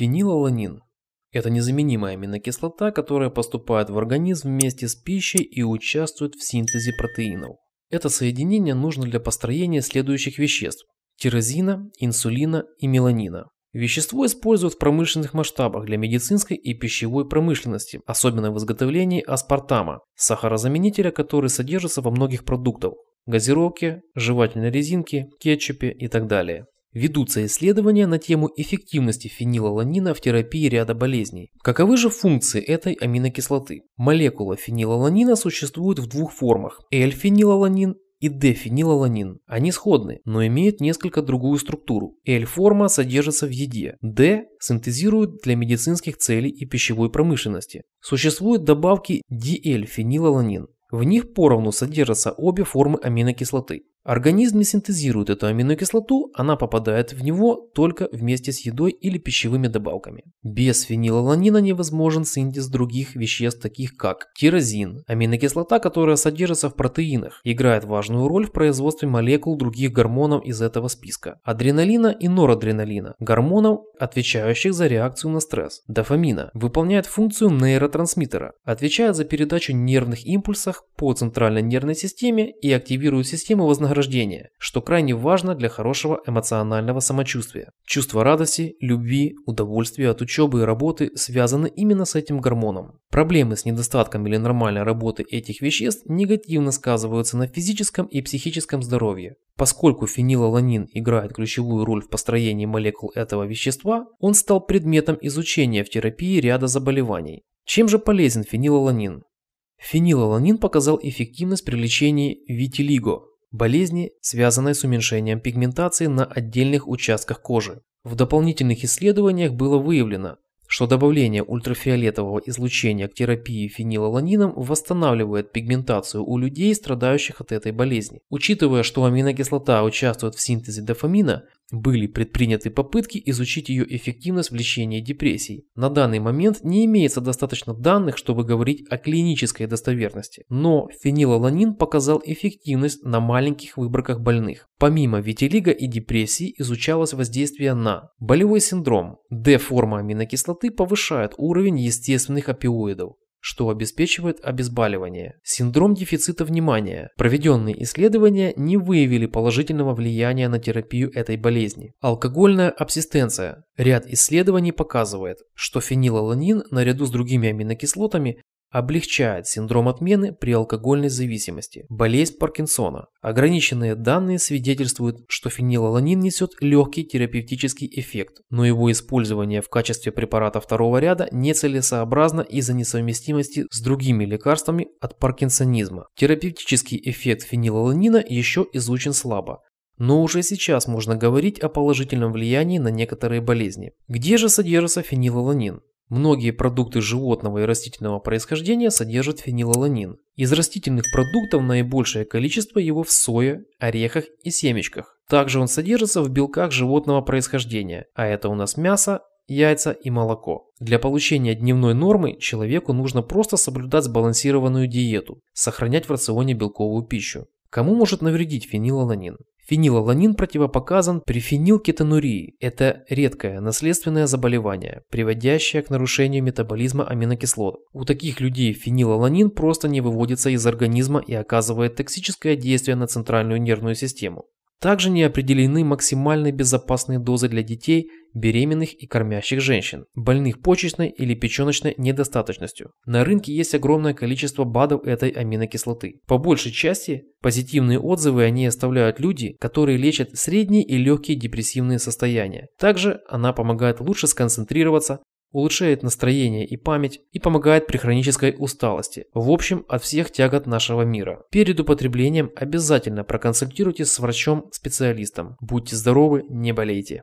Фенилаланин – это незаменимая аминокислота, которая поступает в организм вместе с пищей и участвует в синтезе протеинов. Это соединение нужно для построения следующих веществ – тирозина, инсулина и меланина. Вещество используют в промышленных масштабах для медицинской и пищевой промышленности, особенно в изготовлении аспартама, сахарозаменителя, который содержится во многих продуктах – газировке, жевательной резинке, кетчупе и так далее. Ведутся исследования на тему эффективности фенилаланина в терапии ряда болезней. Каковы же функции этой аминокислоты? Молекула фенилаланина существует в двух формах – L-фенилаланин и D-фенилаланин. Они сходны, но имеют несколько другую структуру. L-форма содержится в еде, D синтезируют для медицинских целей и пищевой промышленности. Существуют добавки DL-фенилаланин. В них поровну содержатся обе формы аминокислоты. Организм не синтезирует эту аминокислоту, она попадает в него только вместе с едой или пищевыми добавками. Без фенилаланина невозможен синтез других веществ, таких как тирозин, аминокислота, которая содержится в протеинах, играет важную роль в производстве молекул других гормонов из этого списка, адреналина и норадреналина, гормонов, отвечающих за реакцию на стресс, дофамина, выполняет функцию нейротрансмиттера, отвечает за передачу нервных импульсов по центральной нервной системе и активирует систему вознаграждения вознаграждение, что крайне важно для хорошего эмоционального самочувствия. Чувство радости, любви, удовольствия от учебы и работы связаны именно с этим гормоном. Проблемы с недостатком или нормальной работы этих веществ негативно сказываются на физическом и психическом здоровье. Поскольку фенилаланин играет ключевую роль в построении молекул этого вещества, он стал предметом изучения в терапии ряда заболеваний. Чем же полезен фенилаланин? Фенилаланин показал эффективность при лечении витилиго, болезни, связанные с уменьшением пигментации на отдельных участках кожи. В дополнительных исследованиях было выявлено, что добавление ультрафиолетового излучения к терапии фенилаланином восстанавливает пигментацию у людей, страдающих от этой болезни. Учитывая, что аминокислота участвует в синтезе дофамина, были предприняты попытки изучить ее эффективность в лечении депрессий. На данный момент не имеется достаточно данных, чтобы говорить о клинической достоверности, но фенилаланин показал эффективность на маленьких выборках больных. Помимо витилига и депрессии изучалось воздействие на болевой синдром. Д-форма аминокислоты повышает уровень естественных опиоидов что обеспечивает обезболивание. Синдром дефицита внимания. Проведенные исследования не выявили положительного влияния на терапию этой болезни. Алкогольная абсистенция. Ряд исследований показывает, что фенилаланин наряду с другими аминокислотами облегчает синдром отмены при алкогольной зависимости, болезнь Паркинсона. Ограниченные данные свидетельствуют, что фенилаланин несет легкий терапевтический эффект, но его использование в качестве препарата второго ряда нецелесообразно из-за несовместимости с другими лекарствами от паркинсонизма. Терапевтический эффект фенилаланина еще изучен слабо, но уже сейчас можно говорить о положительном влиянии на некоторые болезни. Где же содержится фенилаланин? Многие продукты животного и растительного происхождения содержат фенилаланин. Из растительных продуктов наибольшее количество его в сое, орехах и семечках. Также он содержится в белках животного происхождения, а это у нас мясо, яйца и молоко. Для получения дневной нормы человеку нужно просто соблюдать сбалансированную диету, сохранять в рационе белковую пищу. Кому может навредить фенилаланин? Фенилаланин противопоказан при фенилкетонурии. Это редкое наследственное заболевание, приводящее к нарушению метаболизма аминокислот. У таких людей фенилаланин просто не выводится из организма и оказывает токсическое действие на центральную нервную систему. Также не определены максимально безопасные дозы для детей, беременных и кормящих женщин, больных почечной или печеночной недостаточностью. На рынке есть огромное количество БАДов этой аминокислоты. По большей части, позитивные отзывы они оставляют люди, которые лечат средние и легкие депрессивные состояния. Также она помогает лучше сконцентрироваться, улучшает настроение и память и помогает при хронической усталости, в общем, от всех тягот нашего мира. Перед употреблением обязательно проконсультируйтесь с врачом-специалистом. Будьте здоровы, не болейте.